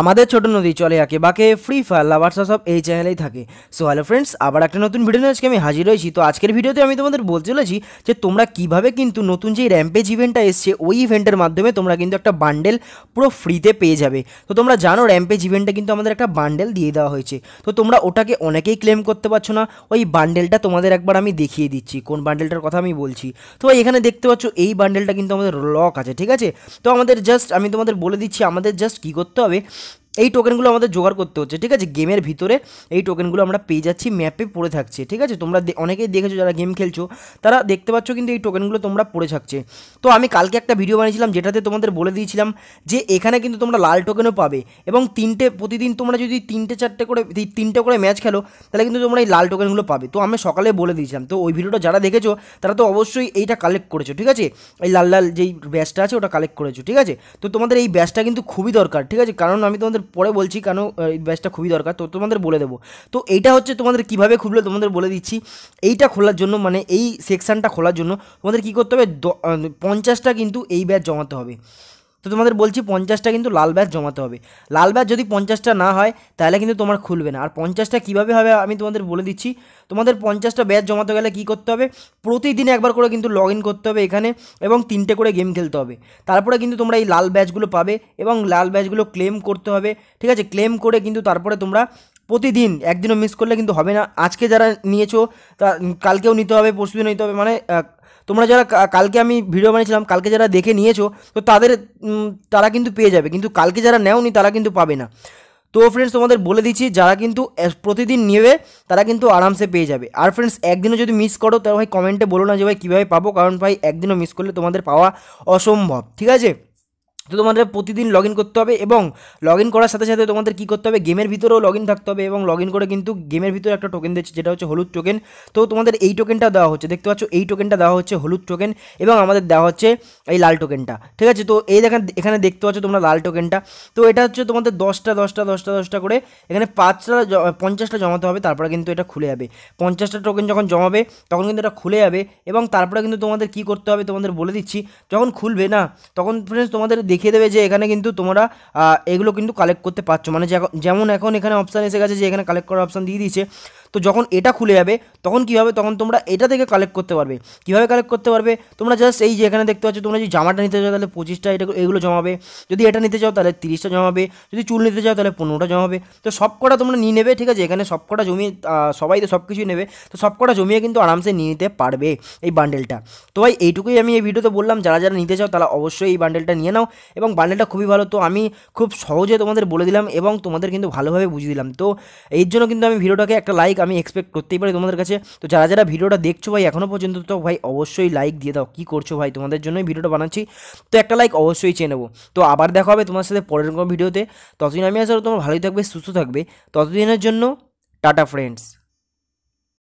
আমাদের ছোট নদী চলে আঁকে বাকে ফ্রি ফায়ার লাভার্সা সব এই চ্যানেলেই থাকে সো হ্যালো ফ্রেন্ডস আবার একটা নতুন ভিডিও নিয়ে আজকে আমি হাজির হয়েছি তো আজকের ভিডিওতে আমি তোমাদের বলতে চলেছি যে তোমরা কিভাবে কিন্তু নতুন যে র্যাম্পেজ ইভেন্টটা এসছে ওই ইভেন্টের মাধ্যমে তোমরা কিন্তু একটা বান্ডেল পুরো ফ্রিতে পেয়ে যাবে তো তোমরা জানো র্যাম্পেজ ইভেন্টটা কিন্তু আমাদের একটা বান্ডেল দিয়ে দেওয়া হয়েছে তো তোমরা ওটাকে অনেকেই ক্লেম করতে পারছো না ওই বান্ডেলটা তোমাদের একবার আমি দেখিয়ে দিচ্ছি কোন বান্ডেলটার কথা আমি বলছি তো এখানে দেখতে পাচ্ছ এই বান্ডেলটা কিন্তু আমাদের লক আছে ঠিক আছে তো আমাদের জাস্ট আমি তোমাদের বলে দিচ্ছি আমাদের জাস্ট কী করতে হবে এই টোকেনগুলো আমাদের জোগাড় করতে হচ্ছে ঠিক আছে গেমের ভিতরে এই টোকেনগুলো আমরা পেয়ে যাচ্ছি ম্যাপে পড়ে থাকছে ঠিক আছে তোমরা অনেকেই দেখেছো যারা গেম খেলছো তারা দেখতে পাচ্ছ কিন্তু এই টোকেনগুলো তোমরা পড়ে থাকছে তো আমি কালকে একটা ভিডিও বানিয়েছিলাম যেটাতে তোমাদের বলে দিয়েছিলাম যে এখানে কিন্তু তোমরা লাল টোকেনও পাবে এবং তিনটে প্রতিদিন তোমরা যদি তিনটে চারটে করে তিনটে করে ম্যাচ খেলো তাহলে কিন্তু তোমরা এই লাল টোকেনগুলো পাবে তো আমি সকালে বলে দিয়েছিলাম তো ওই ভিডিওটা যারা দেখেছো তারা তো অবশ্যই এইটা কালেক্ট করেছো ঠিক আছে এই লাল লাল যেই ব্যাচটা আছে ওটা কালেক্ট করেছো ঠিক আছে তো তোমাদের এই ব্যাচটা কিন্তু খুবই দরকার ঠিক আছে কারণ আমি তোমাদের পরে বলছি কেন এই ব্যাচটা খুবই দরকার তো তোমাদের বলে দেবো তো এইটা হচ্ছে তোমাদের কিভাবে খুললে তোমাদের বলে দিচ্ছি এইটা খোলার জন্য মানে এই সেকশানটা খোলার জন্য তোমাদের কী করতে হবে পঞ্চাশটা কিন্তু এই ব্যাচ জমাতে হবে তো তোমাদের বলছি পঞ্চাশটা কিন্তু লাল ব্যাচ জমাতে হবে লাল ব্যাচ যদি পঞ্চাশটা না হয় তাহলে কিন্তু তোমার খুলবে না আর পঞ্চাশটা কীভাবে হবে আমি তোমাদের বলে দিচ্ছি তোমাদের পঞ্চাশটা ব্যাচ জমাতে গেলে কি করতে হবে প্রতিদিন একবার করে কিন্তু লগ ইন করতে হবে এখানে এবং তিনটে করে গেম খেলতে হবে তারপরে কিন্তু তোমরা এই লাল ব্যাচগুলো পাবে এবং লাল ব্যাচগুলো ক্লেম করতে হবে ঠিক আছে ক্লেম করে কিন্তু তারপরে তোমরা প্রতিদিন একদিনও মিস করলে কিন্তু হবে না আজকে যারা নিয়েছো তা কালকেও নিতে হবে পরশুদিনও নিতে হবে মানে তোমরা যারা কালকে আমি ভিডিও বানিয়েছিলাম কালকে যারা দেখে নিয়েছো তো তাদের তারা কিন্তু পেয়ে যাবে কিন্তু কালকে যারা নেওনি তারা কিন্তু পাবে না তো ফ্রেন্ডস তোমাদের বলে দিচ্ছি যারা কিন্তু প্রতিদিন নেবে তারা কিন্তু আরামসে পেয়ে যাবে আর ফ্রেন্ডস একদিনও যদি মিস করো তাহলে ভাই কমেন্টে বলো না যে ভাই কীভাবে পাবো কারণ ভাই একদিনও মিস করলে তোমাদের পাওয়া অসম্ভব ঠিক আছে তো তোমাদের প্রতিদিন লগ করতে হবে এবং লগ ইন করার সাথে সাথে তোমাদের কি করতে হবে গেমের ভিতরেও লগ থাকতে হবে এবং লগ করে কিন্তু গেমের ভিতরে একটা টোকেন দিচ্ছে যেটা হচ্ছে হলুদ টোকেন তো তোমাদের এই টোকেনটা দেওয়া হচ্ছে দেখতে পাচ্ছ এই টোকেনটা দেওয়া হচ্ছে হলুদ টোকেন এবং আমাদের দেওয়া হচ্ছে এই লাল টোকেনটা ঠিক আছে তো এই দেখেন এখানে দেখতে পাচ্ছ তোমরা লাল টোকেনটা তো এটা হচ্ছে তোমাদের দশটা দশটা দশটা দশটা করে এখানে পাঁচটা পঞ্চাশটা জমাতে হবে তারপরে কিন্তু এটা খুলে যাবে পঞ্চাশটা টোকেন যখন জমাবে তখন কিন্তু এটা খুলে যাবে এবং তারপরে কিন্তু তোমাদের কি করতে হবে তোমাদের বলে দিচ্ছি যখন খুলবে না তখন ফ্রেন্ডস তোমাদের দেখিয়ে দেবে যে এখানে কিন্তু তোমরা এগুলো কিন্তু কালেক্ট করতে পারছো মানে যেমন এখন এখানে অপশান এসে গেছে যে এখানে কালেক্ট করার অপশান দিয়ে দিয়েছে তো যখন এটা খুলে যাবে তখন হবে তখন তোমরা এটা থেকে কালেক্ট করতে পারবে কীভাবে কালেক্ট করতে পারবে তোমরা জাস্ট এই যে এখানে দেখতে পাচ্ছ তোমরা যদি জামাটা নিতে চাও তাহলে পঁচিশটা এটা এগুলো জমাবে যদি এটা নিতে চাও তাহলে তিরিশটা জমাবে যদি চুল নিতে চাও তাহলে পনেরোটা জমাবে তো সব কটা তোমরা নিয়ে নেবে ঠিক আছে এখানে সব কটা জমিয়ে সবাই তো সব কিছুই নেবে তো সব কটা জমিয়ে কিন্তু আরামসে নিয়ে নিতে পারবে এই বান্ডেলটা তো ভাই এইটুকুই আমি এই ভিডিওতে বললাম যারা যারা নিতে চাও তারা অবশ্যই এই বান্ডেলটা নিয়ে নাও এবং বান্ডেলটা খুবই ভালো তো আমি খুব সহজে তোমাদের বলে দিলাম এবং তোমাদের কিন্তু ভালোভাবে বুঝিয়ে দিলাম তো এর জন্য কিন্তু আমি ভিডিওটাকে একটা লাইক আমি এক্সপেক্ট করতেই পারি তোমাদের কাছে তো যারা যারা ভিডিওটা দেখছো ভাই এখনও পর্যন্ত তো ভাই অবশ্যই লাইক দিয়ে দাও কী করছো ভাই তোমাদের জন্যই ভিডিওটা বানাচ্ছি তো একটা লাইক অবশ্যই চেয়ে নেবো তো আবার দেখা হবে তোমার সাথে পরের কোনো ভিডিওতে ততদিন আমি আসলে তোমার ভালোই থাকবে সুস্থ থাকবে ততদিনের জন্য টাটা ফ্রেন্ডস